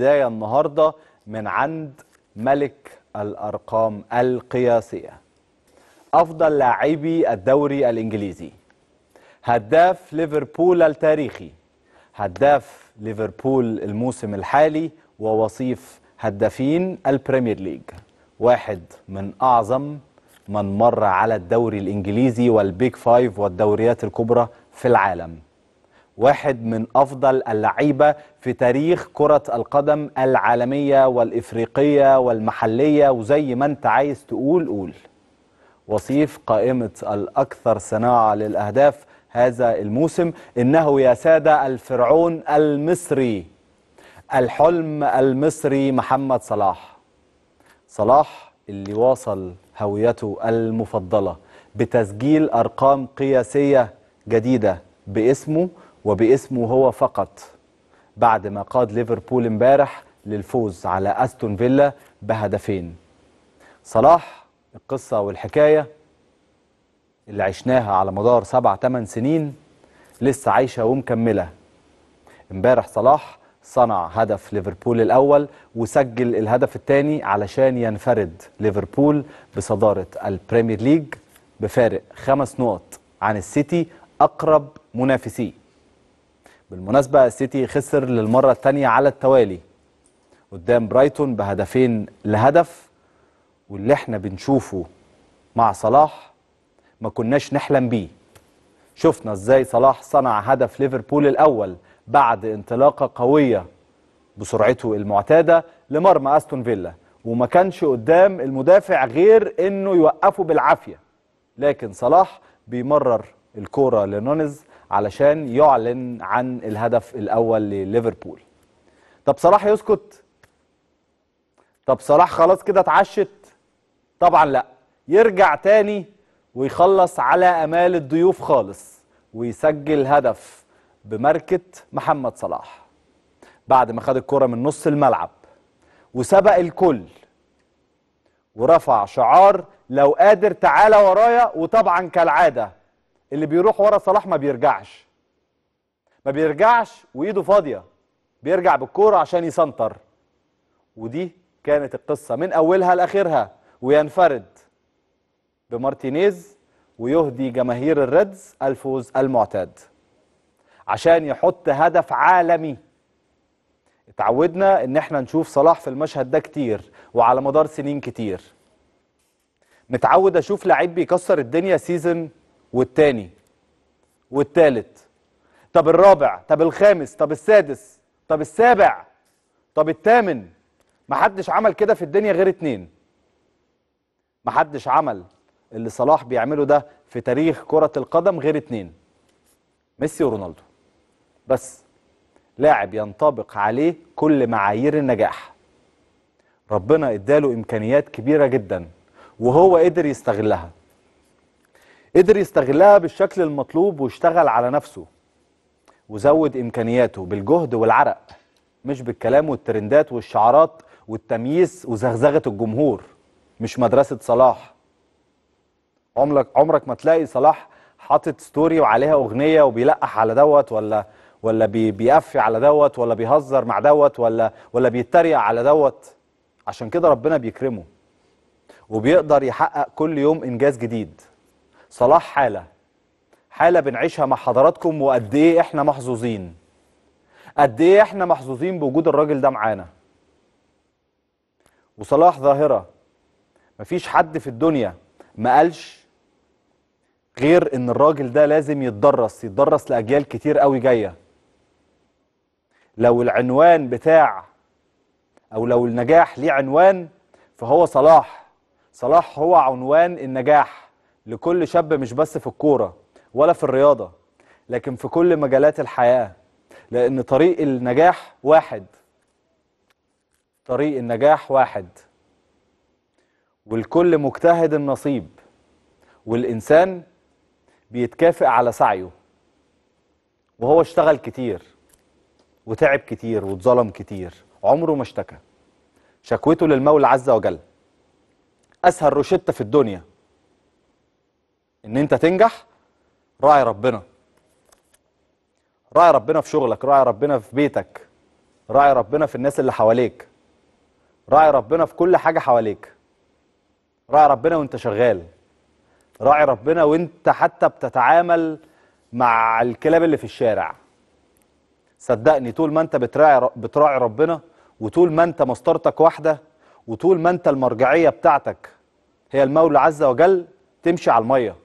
بداية النهاردة من عند ملك الأرقام القياسية أفضل لاعبي الدوري الإنجليزي هداف ليفربول التاريخي هداف ليفربول الموسم الحالي ووصيف هدافين البريمير ليج واحد من أعظم من مر على الدوري الإنجليزي والبيك فايف والدوريات الكبرى في العالم واحد من أفضل اللعيبة في تاريخ كرة القدم العالمية والإفريقية والمحلية وزي ما أنت عايز تقول قول وصيف قائمة الأكثر صناعة للأهداف هذا الموسم إنه يا سادة الفرعون المصري الحلم المصري محمد صلاح صلاح اللي واصل هويته المفضلة بتسجيل أرقام قياسية جديدة باسمه وباسمه هو فقط بعد ما قاد ليفربول امبارح للفوز على أستون فيلا بهدفين صلاح القصة والحكاية اللي عشناها على مدار سبع تمن سنين لسه عايشة ومكملة امبارح صلاح صنع هدف ليفربول الأول وسجل الهدف الثاني علشان ينفرد ليفربول بصدارة البريمير ليج بفارق خمس نقط عن السيتي أقرب منافسيه بالمناسبة السيتي خسر للمرة الثانية على التوالي قدام برايتون بهدفين لهدف واللي احنا بنشوفه مع صلاح ما كناش نحلم بيه شفنا ازاي صلاح صنع هدف ليفربول الأول بعد انطلاقة قوية بسرعته المعتادة لمرمى أستون فيلا وما كانش قدام المدافع غير انه يوقفه بالعافية لكن صلاح بيمرر الكرة لنونز علشان يعلن عن الهدف الاول لليفربول طب صلاح يسكت طب صلاح خلاص كده اتعشت طبعا لا يرجع تاني ويخلص على امال الضيوف خالص ويسجل هدف بماركه محمد صلاح بعد ما خد الكره من نص الملعب وسبق الكل ورفع شعار لو قادر تعالى ورايا وطبعا كالعاده اللي بيروح ورا صلاح ما بيرجعش ما بيرجعش وايده فاضيه بيرجع بالكوره عشان يسنطر ودي كانت القصه من اولها لاخرها وينفرد بمارتينيز ويهدي جماهير الريدز الفوز المعتاد عشان يحط هدف عالمي اتعودنا ان احنا نشوف صلاح في المشهد ده كتير وعلى مدار سنين كتير متعود اشوف لعيب بيكسر الدنيا سيزن والتاني والتالت طب الرابع طب الخامس طب السادس طب السابع طب الثامن محدش عمل كده في الدنيا غير اتنين محدش عمل اللي صلاح بيعمله ده في تاريخ كرة القدم غير اتنين ميسي ورونالدو بس لاعب ينطبق عليه كل معايير النجاح ربنا اداله امكانيات كبيره جدا وهو قدر يستغلها قدر يستغلها بالشكل المطلوب واشتغل على نفسه وزود إمكانياته بالجهد والعرق مش بالكلام والترندات والشعارات والتمييز وزغزغة الجمهور مش مدرسة صلاح عمرك عمرك ما تلاقي صلاح حاطط ستوري وعليها أغنية وبيلقح على دوت ولا ولا بيقفي على دوت ولا بيهزر مع دوت ولا ولا بيتريق على دوت عشان كده ربنا بيكرمه وبيقدر يحقق كل يوم إنجاز جديد صلاح حالة حالة بنعيشها مع حضراتكم وقد ايه احنا محظوظين قد ايه احنا محظوظين بوجود الراجل ده معانا وصلاح ظاهرة مفيش حد في الدنيا ما قالش غير ان الراجل ده لازم يتدرس يتدرس لاجيال كتير قوي جايه لو العنوان بتاع او لو النجاح ليه عنوان فهو صلاح صلاح هو عنوان النجاح لكل شاب مش بس في الكورة ولا في الرياضة لكن في كل مجالات الحياة لأن طريق النجاح واحد طريق النجاح واحد والكل مجتهد النصيب والإنسان بيتكافئ على سعيه وهو اشتغل كتير وتعب كتير واتظلم كتير عمره ما اشتكى شكوته للمولى عز وجل أسهل روشتة في الدنيا ان انت تنجح راعي ربنا راعي ربنا في شغلك راعي ربنا في بيتك راعي ربنا في الناس اللي حواليك راعي ربنا في كل حاجة حواليك راعي ربنا وانت شغال راعي ربنا وانت حتى بتتعامل مع الكلاب اللي في الشارع صدقني طول ما انت بتراعي بتراعي ربنا وطول ما انت مسطرتك واحده وطول ما انت المرجعيه بتاعتك هي المولى عز وجل تمشي على الميه